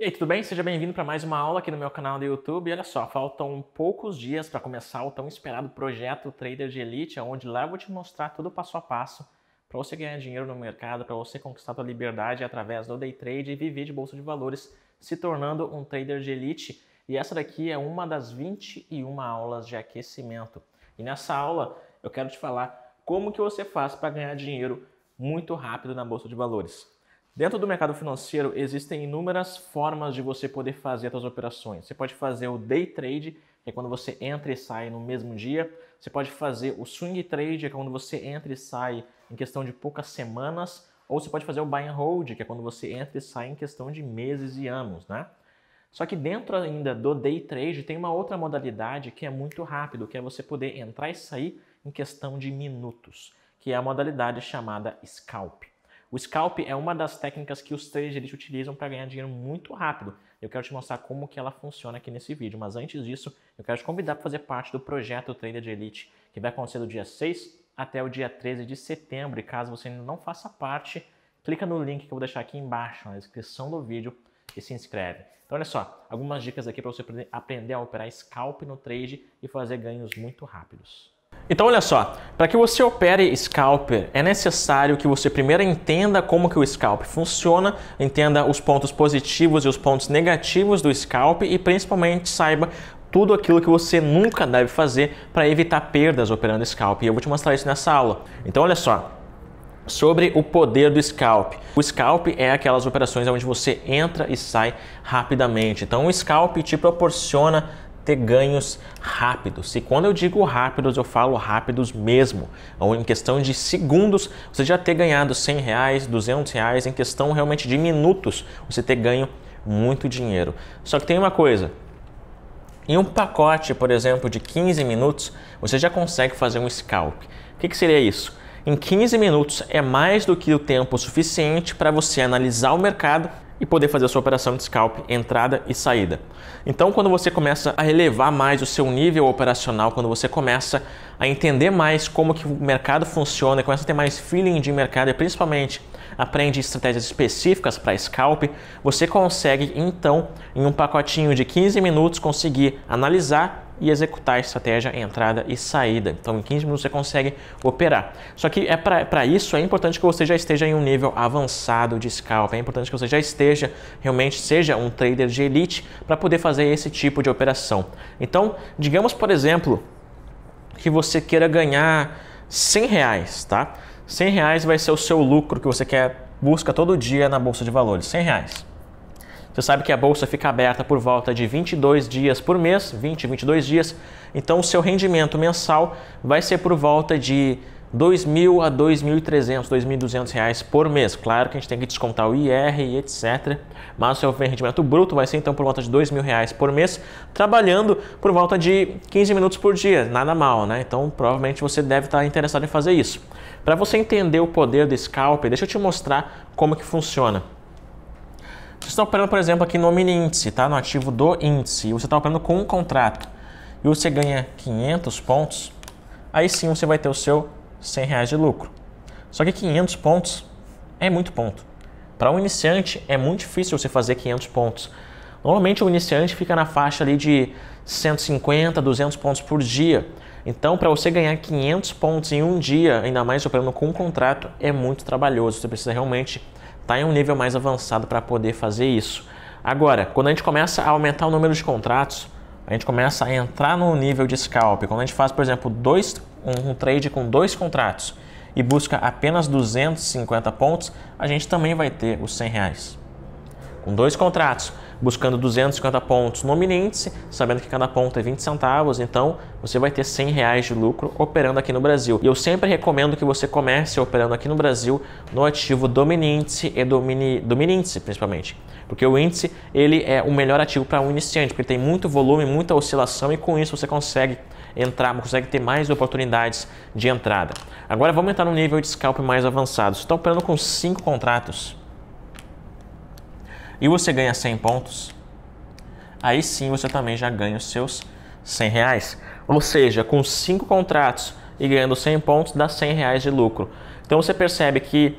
E aí, tudo bem? Seja bem-vindo para mais uma aula aqui no meu canal do YouTube. E olha só, faltam poucos dias para começar o tão esperado projeto Trader de Elite, onde lá eu vou te mostrar tudo passo a passo para você ganhar dinheiro no mercado, para você conquistar sua liberdade através do day trade e viver de bolsa de valores, se tornando um trader de elite. E essa daqui é uma das 21 aulas de aquecimento. E nessa aula eu quero te falar como que você faz para ganhar dinheiro muito rápido na bolsa de valores. Dentro do mercado financeiro existem inúmeras formas de você poder fazer suas operações. Você pode fazer o day trade, que é quando você entra e sai no mesmo dia. Você pode fazer o swing trade, que é quando você entra e sai em questão de poucas semanas. Ou você pode fazer o buy and hold, que é quando você entra e sai em questão de meses e anos, né? Só que dentro ainda do day trade tem uma outra modalidade que é muito rápido, que é você poder entrar e sair em questão de minutos, que é a modalidade chamada scalp. O scalp é uma das técnicas que os traders utilizam para ganhar dinheiro muito rápido. Eu quero te mostrar como que ela funciona aqui nesse vídeo, mas antes disso, eu quero te convidar para fazer parte do projeto Trader de Elite, que vai acontecer do dia 6 até o dia 13 de setembro. E caso você ainda não faça parte, clica no link que eu vou deixar aqui embaixo na descrição do vídeo e se inscreve. Então olha só, algumas dicas aqui para você aprender a operar scalp no trade e fazer ganhos muito rápidos. Então olha só, para que você opere scalper, é necessário que você primeiro entenda como que o scalp funciona, entenda os pontos positivos e os pontos negativos do scalp e principalmente saiba tudo aquilo que você nunca deve fazer para evitar perdas operando scalp. E eu vou te mostrar isso nessa aula. Então olha só, sobre o poder do scalp. O scalp é aquelas operações onde você entra e sai rapidamente. Então o scalp te proporciona ter ganhos rápidos. E quando eu digo rápidos, eu falo rápidos mesmo. Ou em questão de segundos, você já ter ganhado 100 reais, 200 reais, em questão realmente de minutos, você ter ganho muito dinheiro. Só que tem uma coisa, em um pacote, por exemplo, de 15 minutos, você já consegue fazer um scalp. O que, que seria isso? Em 15 minutos é mais do que o tempo suficiente para você analisar o mercado, e poder fazer a sua operação de scalp entrada e saída. Então, quando você começa a elevar mais o seu nível operacional, quando você começa a entender mais como que o mercado funciona, começa a ter mais feeling de mercado e principalmente aprende estratégias específicas para scalp, você consegue então, em um pacotinho de 15 minutos, conseguir analisar e executar a estratégia entrada e saída. Então, em 15 minutos você consegue operar. Só que é para isso é importante que você já esteja em um nível avançado de scalp. É importante que você já esteja realmente seja um trader de elite para poder fazer esse tipo de operação. Então, digamos por exemplo que você queira ganhar 100 reais, tá? 100 reais vai ser o seu lucro que você quer busca todo dia na bolsa de valores. 100 reais. Você sabe que a bolsa fica aberta por volta de 22 dias por mês, 20, 22 dias. Então o seu rendimento mensal vai ser por volta de 2.000 a 2.300, 2.200 reais por mês. Claro que a gente tem que descontar o IR e etc. Mas o seu rendimento bruto vai ser então por volta de 2.000 reais por mês, trabalhando por volta de 15 minutos por dia. Nada mal, né? Então provavelmente você deve estar interessado em fazer isso. Para você entender o poder do scalper, deixa eu te mostrar como que funciona. Você está operando, por exemplo, aqui no mini índice, tá? no ativo do índice, você está operando com um contrato e você ganha 500 pontos, aí sim você vai ter o seu 100 reais de lucro. Só que 500 pontos é muito ponto. Para um iniciante é muito difícil você fazer 500 pontos. Normalmente o iniciante fica na faixa ali de 150, 200 pontos por dia. Então, para você ganhar 500 pontos em um dia, ainda mais operando com um contrato, é muito trabalhoso. Você precisa realmente está em um nível mais avançado para poder fazer isso. Agora, quando a gente começa a aumentar o número de contratos, a gente começa a entrar no nível de scalp. Quando a gente faz, por exemplo, dois, um, um trade com dois contratos e busca apenas 250 pontos, a gente também vai ter os 100 reais com dois contratos, buscando 250 pontos no mini índice, sabendo que cada ponto é 20 centavos, então você vai ter 100 reais de lucro operando aqui no Brasil. E eu sempre recomendo que você comece operando aqui no Brasil no ativo do mini índice e do mini, do mini índice, principalmente. Porque o índice ele é o melhor ativo para um iniciante, porque tem muito volume, muita oscilação e com isso você consegue entrar, consegue ter mais oportunidades de entrada. Agora vamos entrar no nível de scalp mais avançado. Você está operando com cinco contratos e você ganha 100 pontos, aí sim você também já ganha os seus 100 reais. Ou seja, com 5 contratos e ganhando 100 pontos, dá 100 reais de lucro. Então você percebe que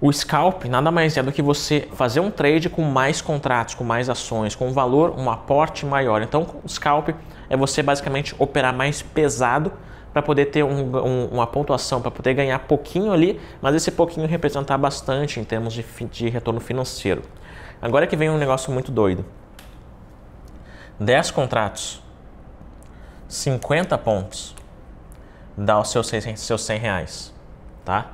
o scalp nada mais é do que você fazer um trade com mais contratos, com mais ações, com um valor, um aporte maior. Então, o scalp é você basicamente operar mais pesado para poder ter um, um, uma pontuação, para poder ganhar pouquinho ali, mas esse pouquinho representar bastante em termos de, de retorno financeiro. Agora que vem um negócio muito doido. 10 contratos, 50 pontos, dá os seus, seus 100 reais, tá?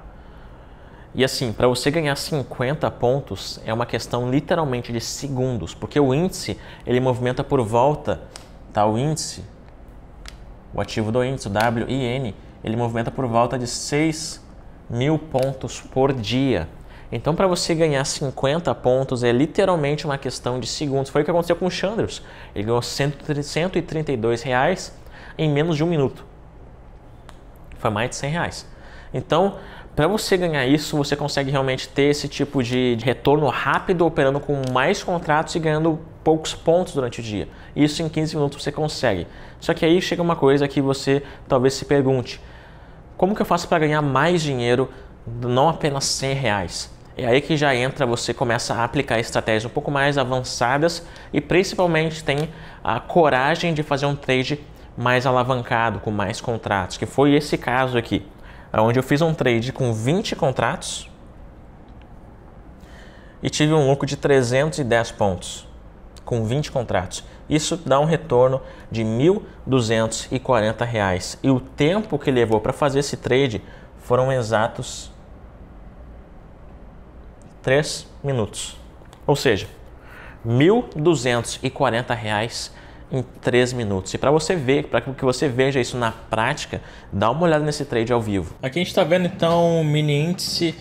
E assim, para você ganhar 50 pontos é uma questão literalmente de segundos, porque o índice ele movimenta por volta, tá? O índice, o ativo do índice, o WIN, ele movimenta por volta de 6 mil pontos por dia. Então, para você ganhar 50 pontos é literalmente uma questão de segundos. Foi o que aconteceu com o Chandros. Ele ganhou 132 reais em menos de um minuto. Foi mais de 100 reais. Então, para você ganhar isso, você consegue realmente ter esse tipo de, de retorno rápido, operando com mais contratos e ganhando poucos pontos durante o dia. Isso em 15 minutos você consegue. Só que aí chega uma coisa que você talvez se pergunte: como que eu faço para ganhar mais dinheiro, não apenas 100 reais? É aí que já entra, você começa a aplicar estratégias um pouco mais avançadas e principalmente tem a coragem de fazer um trade mais alavancado, com mais contratos, que foi esse caso aqui, onde eu fiz um trade com 20 contratos e tive um lucro de 310 pontos com 20 contratos. Isso dá um retorno de R$ 1.240. E o tempo que levou para fazer esse trade foram exatos 3 minutos. Ou seja, R$ 1.240 em 3 minutos. E para você ver, para que você veja isso na prática, dá uma olhada nesse trade ao vivo. Aqui a gente está vendo então o mini índice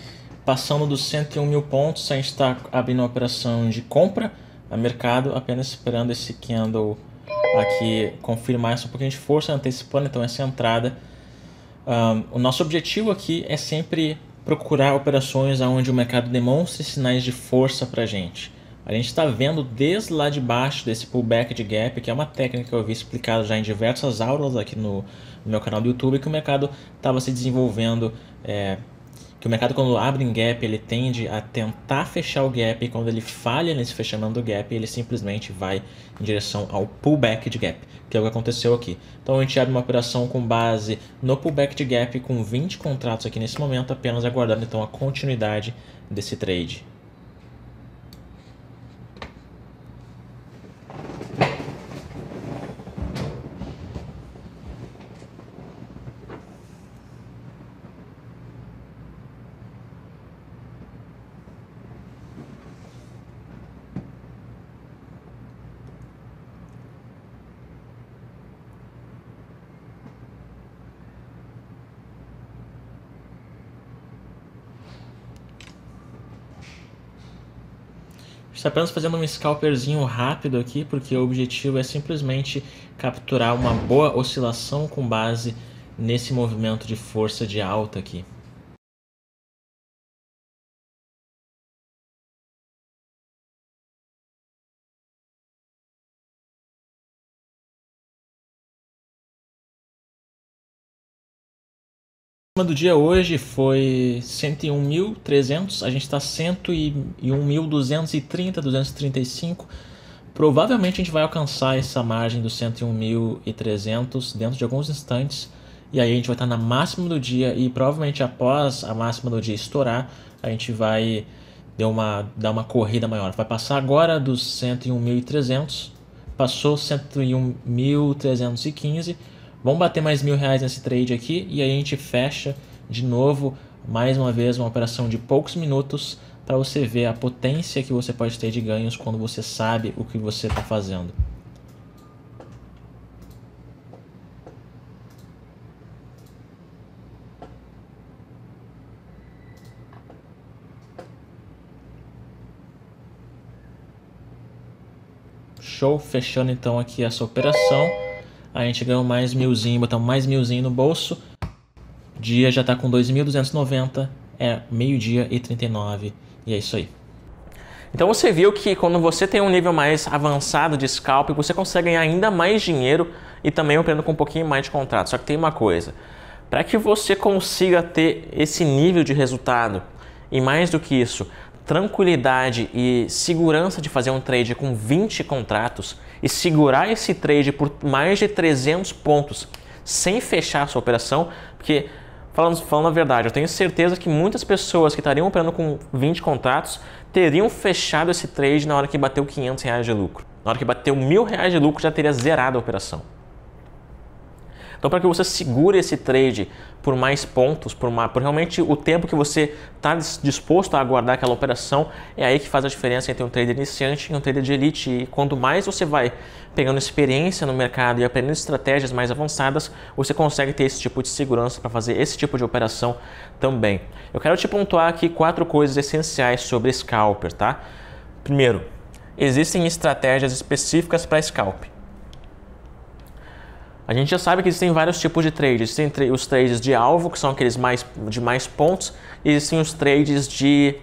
passando dos 101 mil pontos. A gente está abrindo uma operação de compra a mercado, apenas esperando esse candle aqui confirmar essa um pouquinho de força, antecipando então essa entrada. Um, o nosso objetivo aqui é sempre procurar operações onde o mercado demonstre sinais de força para a gente. A gente está vendo desde lá de baixo desse pullback de gap, que é uma técnica que eu vi explicada já em diversas aulas aqui no, no meu canal do YouTube, que o mercado estava se desenvolvendo é, que o mercado quando abre em gap, ele tende a tentar fechar o gap e quando ele falha nesse fechamento do gap, ele simplesmente vai em direção ao pullback de gap, que é o que aconteceu aqui. Então a gente abre uma operação com base no pullback de gap com 20 contratos aqui nesse momento, apenas aguardando então a continuidade desse trade. Estou apenas fazendo um scalperzinho rápido aqui, porque o objetivo é simplesmente capturar uma boa oscilação com base nesse movimento de força de alta aqui. máxima do dia hoje foi 101.300, a gente está 101.230, 235. Provavelmente a gente vai alcançar essa margem dos 101.300 dentro de alguns instantes. E aí a gente vai estar na máxima do dia e provavelmente após a máxima do dia estourar, a gente vai dar uma, dar uma corrida maior. Vai passar agora dos 101.300, passou 101.315 Vamos bater mais mil reais nesse trade aqui e aí a gente fecha de novo, mais uma vez, uma operação de poucos minutos para você ver a potência que você pode ter de ganhos quando você sabe o que você está fazendo. Show, fechando então aqui essa operação a gente ganhou mais milzinho, botamos mais milzinho no bolso. Dia já está com 2.290, é meio-dia e 39, e é isso aí. Então você viu que quando você tem um nível mais avançado de scalp, você consegue ganhar ainda mais dinheiro e também operando com um pouquinho mais de contrato. Só que tem uma coisa, para que você consiga ter esse nível de resultado e mais do que isso, tranquilidade e segurança de fazer um trade com 20 contratos, e segurar esse trade por mais de 300 pontos sem fechar a sua operação, porque falando, falando a verdade, eu tenho certeza que muitas pessoas que estariam operando com 20 contratos teriam fechado esse trade na hora que bateu 500 reais de lucro. Na hora que bateu mil reais de lucro já teria zerado a operação. Então, para que você segure esse trade por mais pontos, por, uma, por realmente o tempo que você está disposto a aguardar aquela operação, é aí que faz a diferença entre um trader iniciante e um trader de elite. E quanto mais você vai pegando experiência no mercado e aprendendo estratégias mais avançadas, você consegue ter esse tipo de segurança para fazer esse tipo de operação também. Eu quero te pontuar aqui quatro coisas essenciais sobre scalper, tá? Primeiro, existem estratégias específicas para scalper. A gente já sabe que existem vários tipos de trades. Existem os trades de alvo, que são aqueles mais, de mais pontos, e existem os trades de,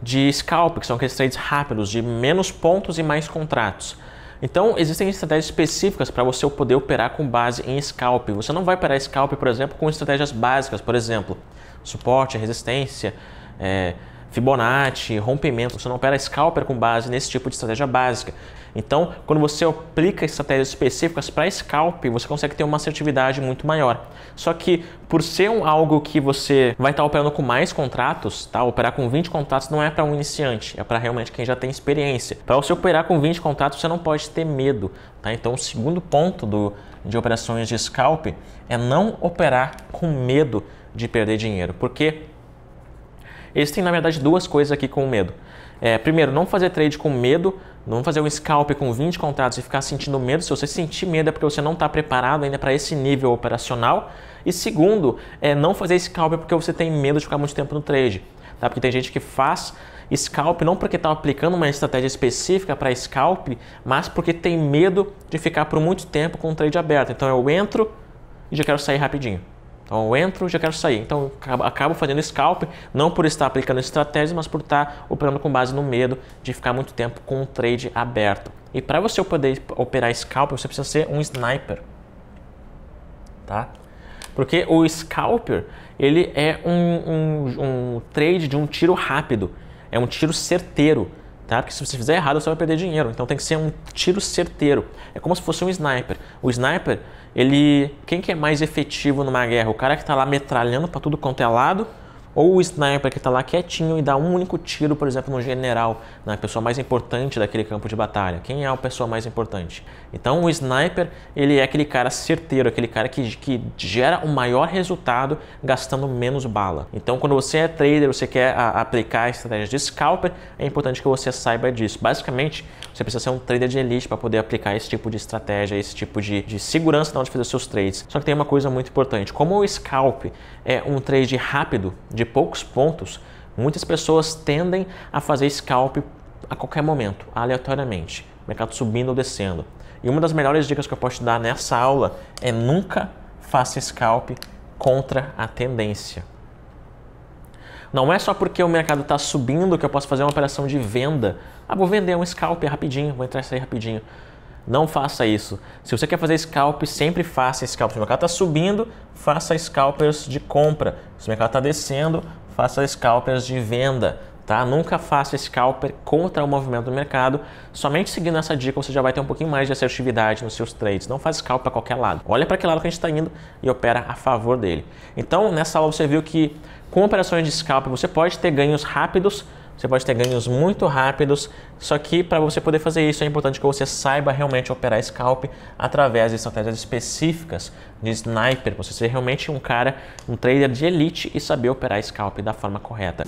de scalp, que são aqueles trades rápidos, de menos pontos e mais contratos. Então, existem estratégias específicas para você poder operar com base em scalp. Você não vai operar scalp, por exemplo, com estratégias básicas, por exemplo, suporte, resistência, é, Fibonacci, rompimento. Você não opera scalper com base nesse tipo de estratégia básica. Então, quando você aplica estratégias específicas para scalp, você consegue ter uma assertividade muito maior. Só que, por ser um, algo que você vai estar tá operando com mais contratos, tá? operar com 20 contratos não é para um iniciante, é para realmente quem já tem experiência. Para você operar com 20 contratos, você não pode ter medo. Tá? Então, o segundo ponto do, de operações de scalp é não operar com medo de perder dinheiro, porque Existem, na verdade, duas coisas aqui com o medo. É, primeiro, não fazer trade com medo, não fazer um scalp com 20 contratos e ficar sentindo medo. Se você sentir medo é porque você não está preparado ainda para esse nível operacional. E segundo, é não fazer scalp porque você tem medo de ficar muito tempo no trade. Tá? Porque tem gente que faz scalp não porque está aplicando uma estratégia específica para scalp, mas porque tem medo de ficar por muito tempo com o trade aberto. Então eu entro e já quero sair rapidinho. Então eu entro, já quero sair. Então eu acabo fazendo scalp, não por estar aplicando estratégias, mas por estar operando com base no medo de ficar muito tempo com um trade aberto. E para você poder operar scalp, você precisa ser um sniper. Tá? Porque o scalper, ele é um, um, um trade de um tiro rápido, é um tiro certeiro tá? Porque se você fizer errado, você vai perder dinheiro. Então tem que ser um tiro certeiro. É como se fosse um sniper. O sniper, ele, quem que é mais efetivo numa guerra? O cara que está lá metralhando para tudo quanto é lado ou o sniper que está lá quietinho e dá um único tiro, por exemplo, no general, na né, pessoa mais importante daquele campo de batalha. Quem é a pessoa mais importante? Então o sniper, ele é aquele cara certeiro, aquele cara que, que gera o maior resultado gastando menos bala. Então quando você é trader, você quer a, aplicar estratégias de scalper, é importante que você saiba disso. Basicamente, você precisa ser um trader de elite para poder aplicar esse tipo de estratégia, esse tipo de, de segurança na hora de fazer os seus trades. Só que tem uma coisa muito importante. Como o scalp é um trade rápido, de de poucos pontos, muitas pessoas tendem a fazer scalp a qualquer momento, aleatoriamente, mercado subindo ou descendo. E uma das melhores dicas que eu posso te dar nessa aula é nunca faça scalp contra a tendência. Não é só porque o mercado está subindo que eu posso fazer uma operação de venda. Ah, vou vender um scalp rapidinho, vou entrar e sair rapidinho. Não faça isso. Se você quer fazer scalp, sempre faça scalp. Se o mercado está subindo, faça scalpers de compra. Se o mercado está descendo, faça scalpers de venda. Tá? Nunca faça scalper contra o movimento do mercado. Somente seguindo essa dica você já vai ter um pouquinho mais de assertividade nos seus trades. Não faça scalper para qualquer lado. Olha para que lado que a gente está indo e opera a favor dele. Então, nessa aula você viu que com operações de scalper você pode ter ganhos rápidos, você pode ter ganhos muito rápidos, só que para você poder fazer isso é importante que você saiba realmente operar scalp através de estratégias específicas de sniper, você ser realmente um cara, um trader de elite e saber operar scalp da forma correta.